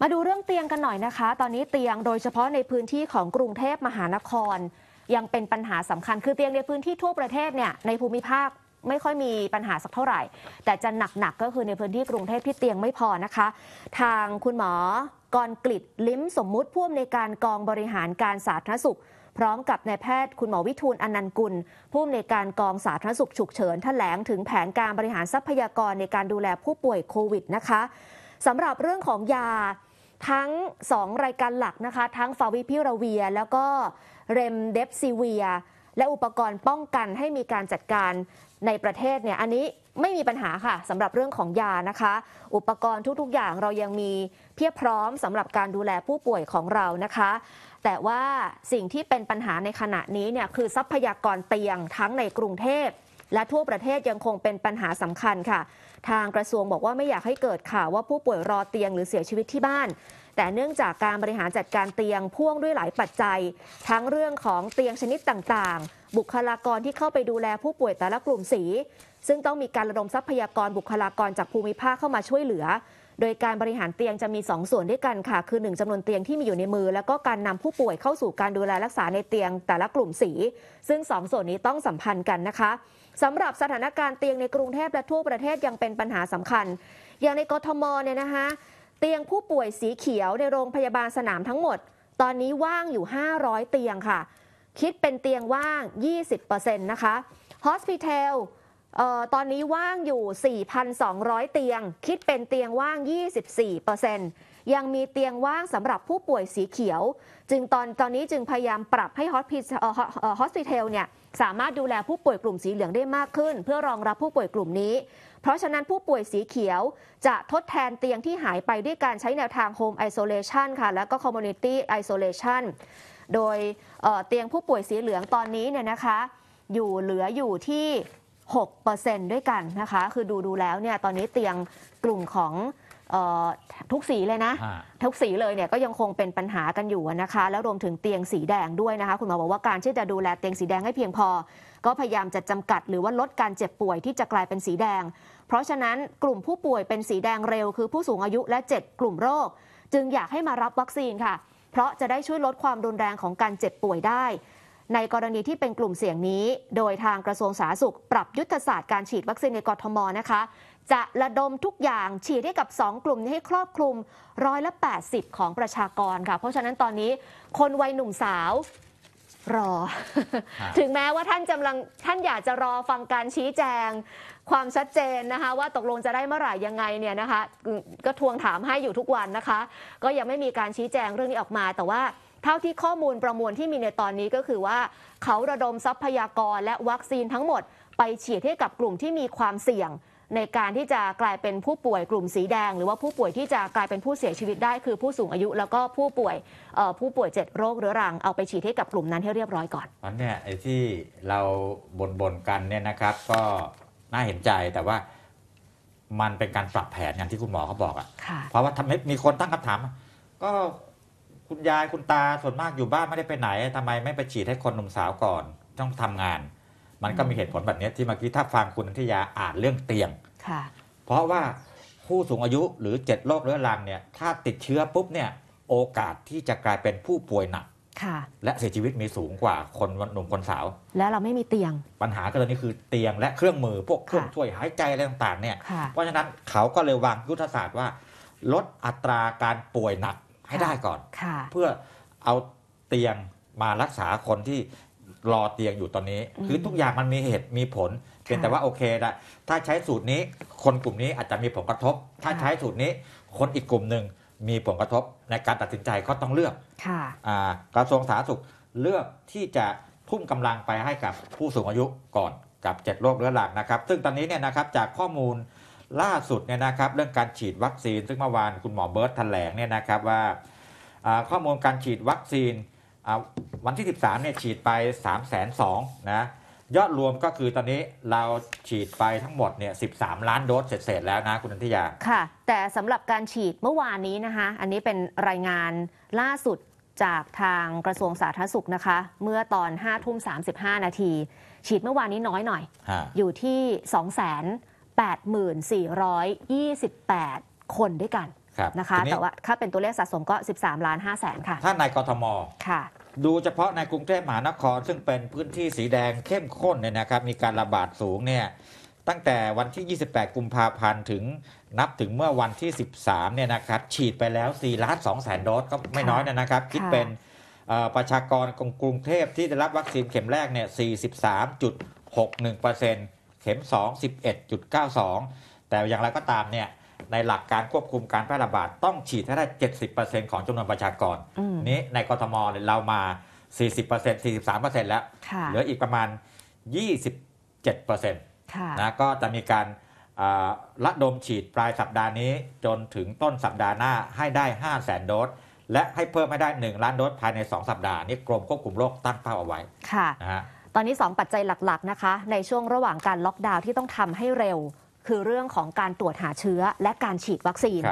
มาดูเรื่องเตียงกันหน่อยนะคะ ตอนนี้เตียงโดยเฉพาะในพื้นที่ของกรุงเทพมหานคร ยังเป็นปัญหาสำคัญคือเตียงในพื้นที่ทั่วประเทศเนี่ยในภูมิภาคไม่ค่อยมีปัญหาสักเท่าไหร่ แต่จะหนักๆกก็คือในพื้นที่กรุงเทพที่เตียงไม่พอนะคะ ทางคุณหมอกรกฤษลิ้มสมมุติพ่วงในการกองบริหารการสาธารณสุขพร้อมกับนายแพทย์คุณหมอวิทูลอนันต์กุลผู้อำนวยการกองสาธารณสุขฉุกเฉินแถลงถึงแผนการบริหารทรัพยากรในการดูแลผู้ป่วยโควิดนะคะสำหรับเรื่องของยาทั้ง 2 รายการหลักนะคะ ทั้งฟาวิพิราเวียแล้วก็เรมเดฟซีเวียและอุปกรณ์ป้องกันให้มีการจัดการในประเทศเนี่ยอันนี้ไม่มีปัญหาค่ะสำหรับเรื่องของยานะคะ อุปกรณ์ทุกๆ อย่างเรายังมีเพียบพร้อมสำหรับการดูแลผู้ป่วยของเรานะคะ แต่ว่าสิ่งที่เป็นปัญหาในขณะนี้เนี่ยคือทรัพยากรเตียงทั้งในกรุงเทพและทั่วประเทศยังคงเป็นปัญหาสำคัญค่ะ ทางกระทรวงบอกว่าไม่อยากให้เกิดข่าวว่าผู้ป่วยรอเตียงหรือเสียชีวิตที่บ้าน แต่เนื่องจากการบริหารจัดการเตียงพ่วงด้วยหลายปัจจัย ทั้งเรื่องของเตียงชนิดต่างๆ บุคลากรที่เข้าไปดูแลผู้ป่วยแต่ละกลุ่มสี ซึ่งต้องมีการระดมทรัพยากรบุคลากรจากภูมิภาคเข้ามาช่วยเหลือโดยการบริหารเตียงจะมี 2 ส่วนด้วยกันค่ะ คือ 1จำนวนเตียงที่มีอยู่ในมือ แล้วก็การนำผู้ป่วยเข้าสู่การดูแลรักษาในเตียงแต่ละกลุ่มสี ซึ่ง 2 ส่วนนี้ต้องสัมพันธ์กันนะคะสำหรับสถานการณ์เตียงในกรุงเทพและทั่วประเทศยังเป็นปัญหาสำคัญ อย่างในกทมเนี่ยนะคะ เตียงผู้ป่วยสีเขียวในโรงพยาบาลสนามทั้งหมด ตอนนี้ว่างอยู่ 500 เตียงค่ะ คิดเป็นเตียงว่าง20%นะคะฮอสพิทอลตอนนี้ว่างอยู่ 4,200 เตียง คิดเป็นเตียงว่าง 24%ยังมีเตียงว่างสำหรับผู้ป่วยสีเขียว จึงตอนตอนนี้จึงพยายามปรับให้ฮอสพิทอลเนี่ยสามารถดูแลผู้ป่วยกลุ่มสีเหลืองได้มากขึ้น เพื่อรองรับผู้ป่วยกลุ่มนี้ เพราะฉะนั้นผู้ป่วยสีเขียวจะทดแทนเตียงที่หายไปด้วยการใช้แนวทางโฮมไอโซเลชันค่ะ แล้วก็คอมมูนิตี้ไอโซเลชันโดยเเตียงผู้ป่วยสีเหลืองตอนนี้เนี่ยนะคะ อยู่เหลืออยู่ที่6%ด้วยกันนะคะ คือดูดูแล้วเนี่ย ตอนนี้เตียงกลุ่มของทุกสีเลยนะ ทุกสีเลยเนี่ยก็ยังคงเป็นปัญหากันอยู่นะคะ แล้วรวมถึงเตียงสีแดงด้วยนะคะ คุณหมอบอกว่าการที่จะดูแลเตียงสีแดงให้เพียงพอ ก็พยายามจะจำกัดหรือว่าลดการเจ็บป่วยที่จะกลายเป็นสีแดง เพราะฉะนั้นกลุ่มผู้ป่วยเป็นสีแดงเร็ว คือผู้สูงอายุและ 7 กลุ่มโรค จึงอยากให้มารับวัคซีนค่ะ เพราะจะได้ช่วยลดความรุนแรงของการเจ็บป่วยได้ในกรณีที่เป็นกลุ่มเสี่ยงนี้โดยทางกระทรวงสาธารณสุข ปรับยุทธศาสตร์การฉีดวัคซีนในกรทมนะคะ จะระดมทุกอย่างฉีดให้กับ 2 กลุ่มนี้ให้ครอบคลุมร้อยละ 80 ของประชากรค่ะ เพราะฉะนั้นตอนนี้คนวัยหนุ่มสาวรอ ถึงแม้ว่าท่านกำลังท่านอยากจะรอฟังการชี้แจง ความชัดเจนนะคะว่าตกลงจะได้เมื่อไหร่ยังไงเนี่ยนะคะก็ทวงถามให้อยู่ทุกวันนะคะ ก็ยังไม่มีการชี้แจงเรื่องนี้ออกมาแต่ว่าเท่าที่ข้อมูลประมวลที่มีในตอนนี้ก็คือว่า เขาระดมทรัพยากรและวัคซีนทั้งหมด ไปฉีดให้กับกลุ่มที่มีความเสี่ยงในการที่จะกลายเป็นผู้ป่วยกลุ่มสีแดง หรือว่าผู้ป่วยที่จะกลายเป็นผู้เสียชีวิตได้ คือผู้สูงอายุ แล้วก็ผู้ป่วยผู้ป่วยเจ็ดโรคเรื้อรังเอาไปฉีดให้กับกลุ่มนั้นให้เรียบร้อยก่อนอันเนี้ยไอ้ที่เราบ่นบนกันเนี่ยนะครับ ก็น่าเห็นใจแต่ว่ามันเป็นการปรับแผนอย่างที่คุณหมอเขาบอกอะ่ะเพราะว่าทำให้มีคนตั้งคำถามก็คุณยายคุณตาส่วนมากอยู่บ้านไม่ได้ไปไหน ทำไมไม่ไปฉีดให้คนหนุ่มสาวก่อน ต้องทำงาน มันก็มีเหตุผลแบบนี้ที่เมื่อกี้ถ้าฟังคุณนันทยาอ่านเรื่องเตียงค่ะเพราะว่าผู้สูงอายุหรือเจ็ดโรคเรื้อรังเนี่ย ถ้าติดเชื้อปุ๊บเนี่ยโอกาสที่จะกลายเป็นผู้ป่วยหนัก และเสียชีวิตมีสูงกว่าคนหนุ่มคนสาว และเราไม่มีเตียง ปัญหาก็เลยนี่คือเตียงและเครื่องมือ พวกเครื่องช่วยหายใจอะไรต่างๆเนี่ย เพราะฉะนั้นเขาก็เลยวางยุทธศาสตร์ว่าลดอัตราการป่วยหนักให้ได้ก่อนเพื่อเอาเตียงมารักษาคนที่รอเตียงอยู่ตอนนี้ คือทุกอย่างมันมีเหตุมีผล เพียงแต่ว่าโอเคนะถ้าใช้สูตรนี้คนกลุ่มนี้อาจจะมีผลกระทบ ถ้าใช้สูตรนี้คนอีกกลุ่มหนึ่งมีผลกระทบ ในการตัดสินใจก็ต้องเลือกกระทรวงสาธารณสุขเลือกที่จะทุ่มกำลังไปให้กับผู้สูงอายุก่อนกับเจ็ดโรคเรื้อรังนะครับ ซึ่งตอนนี้เนี่ยนะครับ จากข้อมูลล่าสุดเนี่ยนะครับเรื่องการฉีดวัคซีนซึ่งเมื่อวานคุณหมอเบิร์ตแถลงเนี่ยนะครับว่า ข้อมูลการฉีดวัคซีนวันที่ 13เนี่ยฉีดไป3 2 0 0สนะยอดรวมก็คือตอนนี้เราฉีดไปทั้งหมดเนี่ย13 ล้านโดสเสร็จแล้วนะคุณนันทิยาค่ะแต่สำหรับการฉีดเมื่อวานนี้นะคะอันนี้เป็นรายงานล่าสุดจากทางกระทรวงสาธารณสุขนะคะเมื่อตอน5ทุ่ม35นาทีฉีดเมื่อวานนี้น้อยหน่อย อยู่ที่ 2 0 0 0 0 84,28 คนด้วยกันนะคะแต่ว่าถ้าเป็นตัวเลขสะสมก็ 13ล้าน5แสนค่ะ ถ้าในกทมค่ะดูเฉพาะในกรุงเทพมหานครซึ่งเป็นพื้นที่สีแดงเข้มข้นเนี่ยนะครับมีการระบาดสูงเนี่ยตั้งแต่วันที่ 28กุมภาพันธ์ถึงนับถึงเมื่อวันที่ 13เนี่ยนะครับ ฉีดไปแล้ว4ล้าน2แสนโดสก็ไม่น้อยนะครับ คิดเป็นประชากรกรุงเทพที่ได้รับวัคซีนเข็มแรกเนี่ย43.61%เข็ม2 11.92 แต่อย่างไรก็ตามเนี่ย ในหลักการควบคุมการแพร่ระบาดต้องฉีดให้ได้ 70%ของจำนวนประชากรนี้ในกรทมเรามา 40% 43%แล้วเหลืออีกประมาณ 27%นะก็จะมีการระดมฉีดปลายสัปดาห์นี้จนถึงต้นสัปดาห์หน้าให้ได้5 0 0แสนโดส และให้เพิ่มให้ได้ 1 ล้านโดสภายใน 2 สัปดาห์นี้กรมควบคุมโรคตั้งเป้าเอาไว้ค่ะนะฮะอนนี้ 2 ปัจจัยหลัก ๆ นะคะ ในช่วงระหว่างการล็อกดาวน์ที่ต้องทำให้เร็ว คือเรื่องของการตรวจหาเชื้อและการฉีดวัคซีน